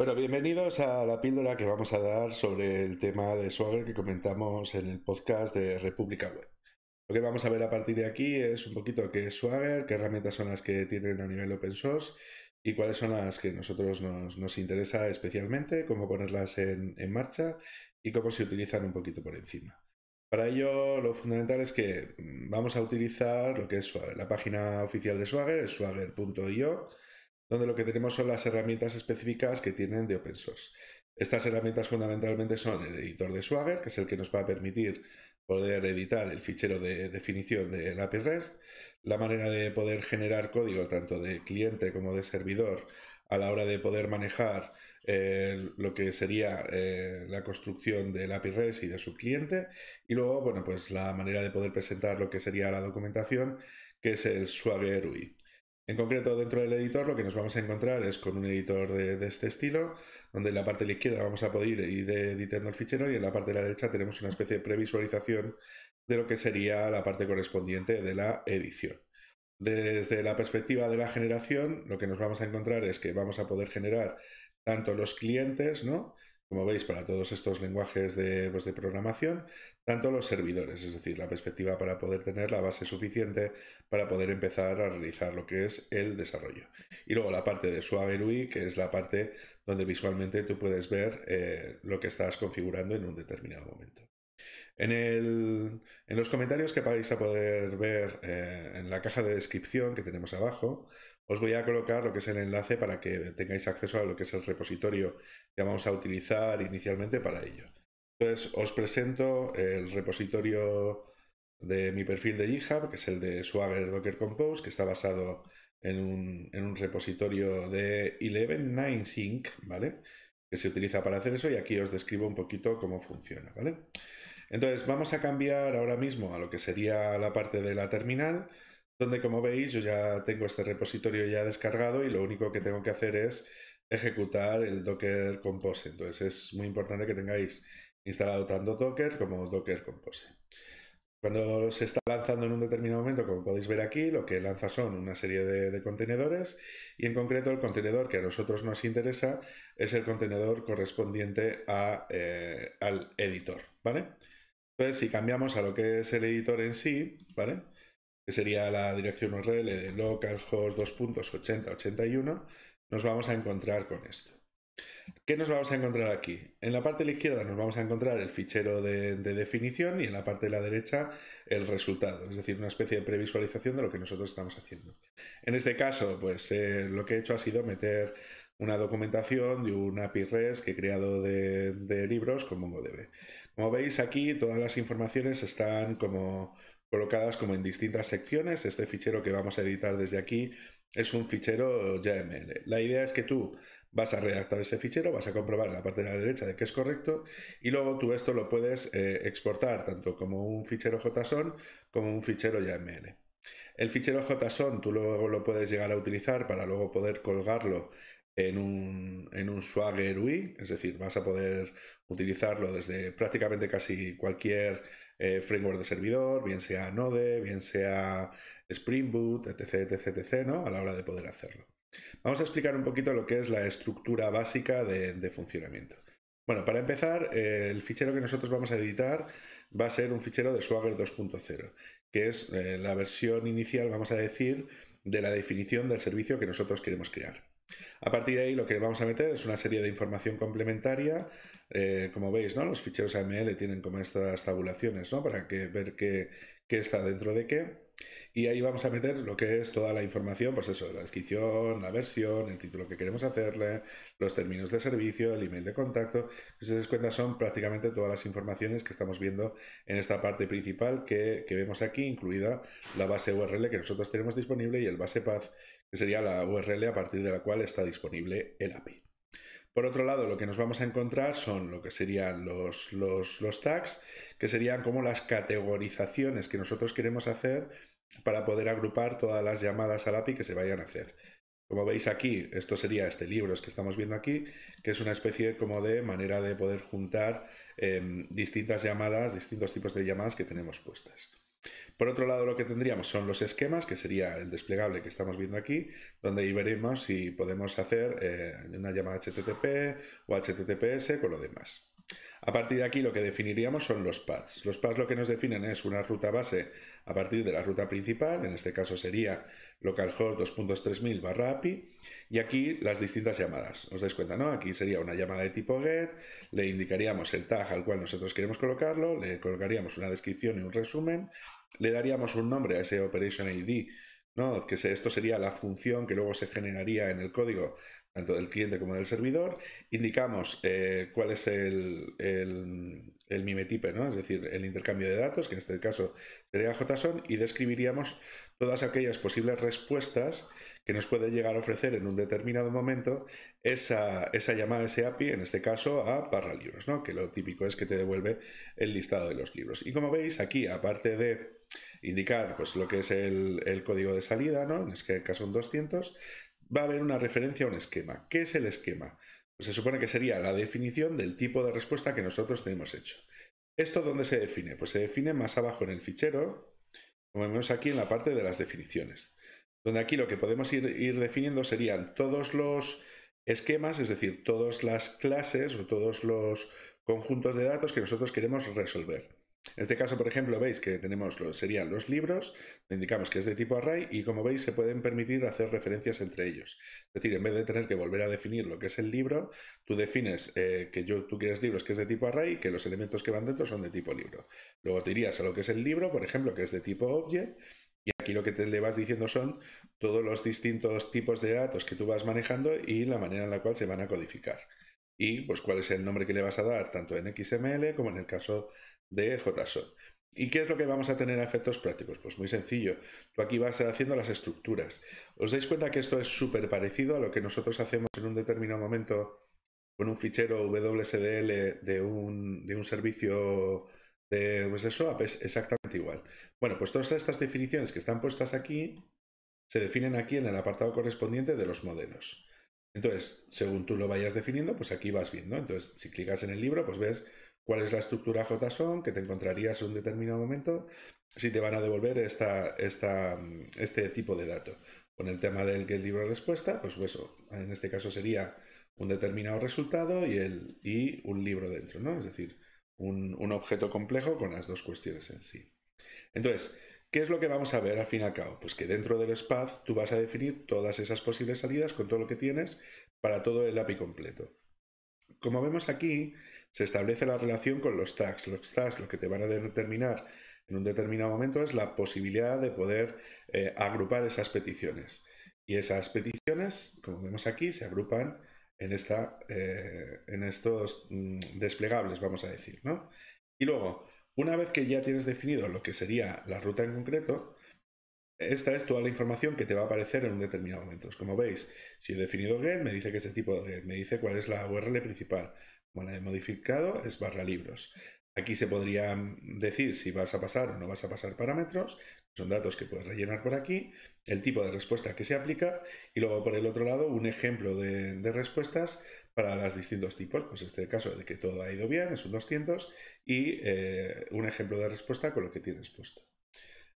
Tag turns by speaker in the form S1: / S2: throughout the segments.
S1: Bueno, bienvenidos a la píldora que vamos a dar sobre el tema de Swagger que comentamos en el podcast de República Web. Lo que vamos a ver a partir de aquí es un poquito qué es Swagger, qué herramientas son las que tienen a nivel open source y cuáles son las que nosotros nos, interesa especialmente, cómo ponerlas en, en marcha y cómo se utilizan un poquito por encima. Para ello, lo fundamental es que vamos a utilizar lo que es La página oficial de Swagger es swagger.io donde lo que tenemos son las herramientas específicas que tienen de open source. Estas herramientas fundamentalmente son el editor de Swagger, que es el que nos va a permitir poder editar el fichero de definición del API REST, la manera de poder generar código tanto de cliente como de servidor a la hora de poder manejar eh, lo que sería eh, la construcción del API REST y de su cliente, y luego, bueno, pues la manera de poder presentar lo que sería la documentación, que es el Swagger UI. En concreto, dentro del editor lo que nos vamos a encontrar es con un editor de, este estilo, donde en la parte de la izquierda vamos a poder ir editando el fichero y en la parte de la derecha tenemos una especie de previsualización de lo que sería la parte correspondiente de la edición. Desde la perspectiva de la generación, lo que nos vamos a encontrar es que vamos a poder generar tanto los clientes, ¿no? como veis, para todos estos lenguajes pues, de, programación, tanto los servidores, es decir, la perspectiva para poder tener la base suficiente para poder empezar a realizar lo que es el desarrollo. Y luego la parte de suave UI, que es la parte donde visualmente tú puedes ver eh, lo que estás configurando en un determinado momento. En, los comentarios que vais a poder ver eh, en la caja de descripción que tenemos abajo, os voy a colocar lo que es el enlace para que tengáis acceso a lo que es el repositorio que vamos a utilizar inicialmente para ello. Entonces os presento el repositorio de mi perfil de GitHub, que es el de Swagger Docker Compose, que está basado en un, repositorio de 11.9 Sync, ¿vale? Que se utiliza para hacer eso y aquí os describo un poquito cómo funciona, ¿vale? Entonces vamos a cambiar ahora mismo a lo que sería la parte de la terminal donde como veis yo ya tengo este repositorio ya descargado y lo único que tengo que hacer es ejecutar el Docker Compose. Entonces es muy importante que tengáis instalado tanto Docker como Docker Compose. Cuando se está lanzando en un determinado momento, como podéis ver aquí, lo que lanza son una serie de, contenedores y en concreto el contenedor que a nosotros nos interesa es el contenedor correspondiente eh, al editor, ¿vale? Entonces, si cambiamos a lo que es el editor en sí, ¿vale? que sería la dirección URL de localhost 2.8081, nos vamos a encontrar con esto. ¿Qué nos vamos a encontrar aquí? En la parte de la izquierda nos vamos a encontrar el fichero de, definición y en la parte de la derecha el resultado, es decir, una especie de previsualización de lo que nosotros estamos haciendo. En este caso, pues eh, lo que he hecho ha sido meter una documentación de un API REST que he creado de, de libros con MongoDB. Como veis aquí, todas las informaciones están como colocadas como en distintas secciones. Este fichero que vamos a editar desde aquí es un fichero YAML. La idea es que tú vas a redactar ese fichero, vas a comprobar en la parte de la derecha de que es correcto y luego tú esto lo puedes eh, exportar tanto como un fichero JSON como un fichero YAML. El fichero JSON tú luego lo puedes llegar a utilizar para luego poder colgarlo en un, en un Swagger UI, es decir, vas a poder utilizarlo desde prácticamente casi cualquier eh, framework de servidor, bien sea Node, bien sea Spring Boot, etc, etc, etc, ¿no? A la hora de poder hacerlo. Vamos a explicar un poquito lo que es la estructura básica de, funcionamiento. Bueno, para empezar, eh, el fichero que nosotros vamos a editar va a ser un fichero de Swagger 2.0, que es eh, la versión inicial, vamos a decir, de la definición del servicio que nosotros queremos crear. A partir de ahí lo que vamos a meter es una serie de información complementaria. Eh, como veis, ¿no? Los ficheros AML tienen como estas tabulaciones, ¿no? Para que, ver qué está dentro de qué. Y ahí vamos a meter lo que es toda la información, pues eso, la descripción, la versión, el título que queremos hacerle, los términos de servicio, el email de contacto. Si os cuenta, son prácticamente todas las informaciones que estamos viendo en esta parte principal que, vemos aquí, incluida la base URL que nosotros tenemos disponible y el base path, que sería la URL a partir de la cual está disponible el API. Por otro lado, lo que nos vamos a encontrar son lo que serían los, los, los, tags, que serían como las categorizaciones que nosotros queremos hacer para poder agrupar todas las llamadas al API que se vayan a hacer. Como veis aquí, esto sería este libro que estamos viendo aquí, que es una especie como de manera de poder juntar em, distintas llamadas, distintos tipos de llamadas que tenemos puestas. Por otro lado, lo que tendríamos son los esquemas, que sería el desplegable que estamos viendo aquí, donde ahí veremos si podemos hacer eh, una llamada HTTP o HTTPS con lo demás. A partir de aquí lo que definiríamos son los paths. Los paths lo que nos definen es una ruta base a partir de la ruta principal, en este caso sería localhost 2.3000 barra API, y aquí las distintas llamadas. Os dais cuenta, Aquí sería una llamada de tipo get, le indicaríamos el tag al cual nosotros queremos colocarlo, le colocaríamos una descripción y un resumen, le daríamos un nombre a ese operation ID ¿no? que esto sería la función que luego se generaría en el código tanto del cliente como del servidor, indicamos eh, cuál es el, el, mimetipe, ¿no? es decir, el intercambio de datos, que en este caso sería JSON, y describiríamos todas aquellas posibles respuestas que nos puede llegar a ofrecer en un determinado momento esa, esa llamada, ese API, en este caso a barra libros, ¿no? que lo típico es que te devuelve el listado de los libros. Y como veis aquí, aparte de indicar pues, lo que es el, código de salida, en este caso son 200, va a haber una referencia a un esquema. ¿Qué es el esquema? Pues se supone que sería la definición del tipo de respuesta que nosotros tenemos hecho. ¿Esto dónde se define? Pues se define más abajo en el fichero, como vemos aquí en la parte de las definiciones, donde aquí lo que podemos ir, ir definiendo serían todos los esquemas, es decir, todas las clases o todos los conjuntos de datos que nosotros queremos resolver. En este caso, por ejemplo, veis que tenemos serían los libros, le indicamos que es de tipo array y como veis se pueden permitir hacer referencias entre ellos. Es decir, en vez de tener que volver a definir lo que es el libro, tú defines eh, que yo, tú quieres libros que es de tipo array y que los elementos que van dentro son de tipo libro. Luego te irías a lo que es el libro, por ejemplo, que es de tipo object y aquí lo que te le vas diciendo son todos los distintos tipos de datos que tú vas manejando y la manera en la cual se van a codificar. Y pues cuál es el nombre que le vas a dar, tanto en XML como en el caso de JSON. ¿Y qué es lo que vamos a tener a efectos prácticos? Pues muy sencillo. Tú aquí vas haciendo las estructuras. ¿Os dais cuenta que esto es súper parecido a lo que nosotros hacemos en un determinado momento con un fichero WSDL de un, de un servicio de pues es exactamente igual. Bueno, pues todas estas definiciones que están puestas aquí se definen aquí en el apartado correspondiente de los modelos. Entonces, según tú lo vayas definiendo, pues aquí vas viendo. Entonces, si clicas en el libro, pues ves cuál es la estructura JSON que te encontrarías en un determinado momento si te van a devolver mm, este tipo de dato. Con el tema del que el libro respuesta, pues eso, en este caso sería un determinado resultado y, el, y un libro dentro, ¿no? Es decir, un, un objeto complejo con las dos cuestiones en sí. Entonces, ¿Qué es lo que vamos a ver al fin y al cabo? Pues que dentro del SPAD tú vas a definir todas esas posibles salidas con todo lo que tienes para todo el API completo. Como vemos aquí, se establece la relación con los tags. Los tags lo que te van a determinar en un determinado momento es la posibilidad de poder eh, agrupar esas peticiones. Y esas peticiones, como vemos aquí, se agrupan en, eh, en estos mm, desplegables, vamos a decir. ¿no? Y luego, una vez que ya tienes definido lo que sería la ruta en concreto, esta es toda la información que te va a aparecer en un determinado momento. Como veis, si he definido get, me dice que es el tipo de get, me dice cuál es la URL principal. Bueno, he modificado es barra libros. Aquí se podría decir si vas a pasar o no vas a pasar parámetros, son datos que puedes rellenar por aquí, el tipo de respuesta que se aplica y luego por el otro lado un ejemplo de, respuestas para los distintos tipos, pues este caso de que todo ha ido bien es un 200 y eh, un ejemplo de respuesta con lo que tienes puesto.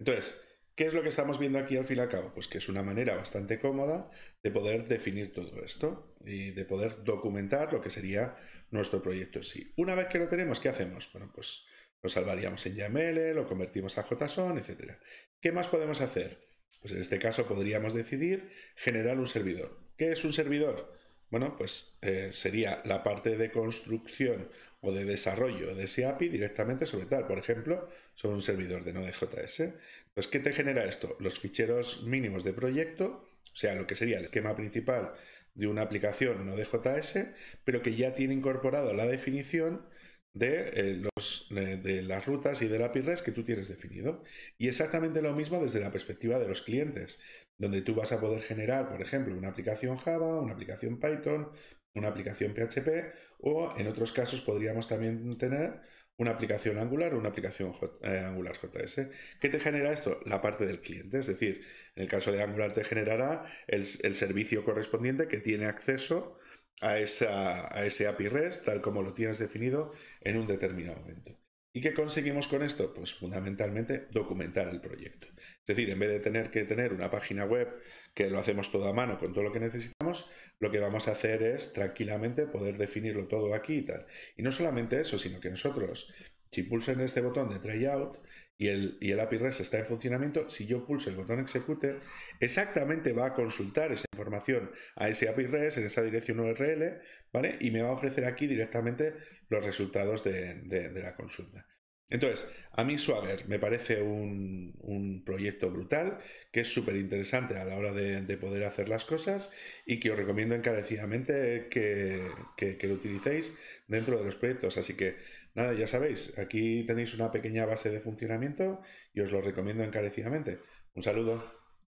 S1: Entonces, ¿Qué es lo que estamos viendo aquí al fin y al cabo? Pues que es una manera bastante cómoda de poder definir todo esto y de poder documentar lo que sería nuestro proyecto en sí. Una vez que lo tenemos, ¿qué hacemos? Bueno, pues lo salvaríamos en YAML, lo convertimos a JSON, etc. ¿Qué más podemos hacer? Pues en este caso podríamos decidir generar un servidor. ¿Qué es un servidor? Bueno, pues eh, sería la parte de construcción o de desarrollo de ese API directamente sobre tal, por ejemplo, sobre un servidor de Node.js. Entonces, pues, ¿qué te genera esto? Los ficheros mínimos de proyecto, o sea, lo que sería el esquema principal de una aplicación Node.js, pero que ya tiene incorporado la definición eh, eh, de, las rutas y del API REST que tú tienes definido. Y exactamente lo mismo desde la perspectiva de los clientes, donde tú vas a poder generar, por ejemplo, una aplicación Java, una aplicación Python, una aplicación PHP o en otros casos podríamos también tener una aplicación Angular o una aplicación eh, Angular JS. ¿Qué te genera esto? La parte del cliente, es decir, en el caso de Angular te generará el servicio correspondiente que tiene acceso a, esa, a ese API REST tal como lo tienes definido en un determinado momento. ¿Y qué conseguimos con esto? Pues fundamentalmente documentar el proyecto. Es decir, en vez de tener que tener una página web que lo hacemos todo a mano con todo lo que necesitamos, lo que vamos a hacer es tranquilamente poder definirlo todo aquí y tal. Y no solamente eso, sino que nosotros, si en este botón de tryout, y el, API REST está en funcionamiento, si yo pulso el botón Executer, exactamente va a consultar esa información a ese API REST en esa dirección URL, ¿vale? Y me va a ofrecer aquí directamente los resultados de, la consulta. Entonces, a mí Swagger me parece un, proyecto brutal, que es súper interesante a la hora de, poder hacer las cosas y que os recomiendo encarecidamente que, lo utilicéis dentro de los proyectos. Así que Nada, ya sabéis, aquí tenéis una pequeña base de funcionamiento y os lo recomiendo encarecidamente. Un saludo.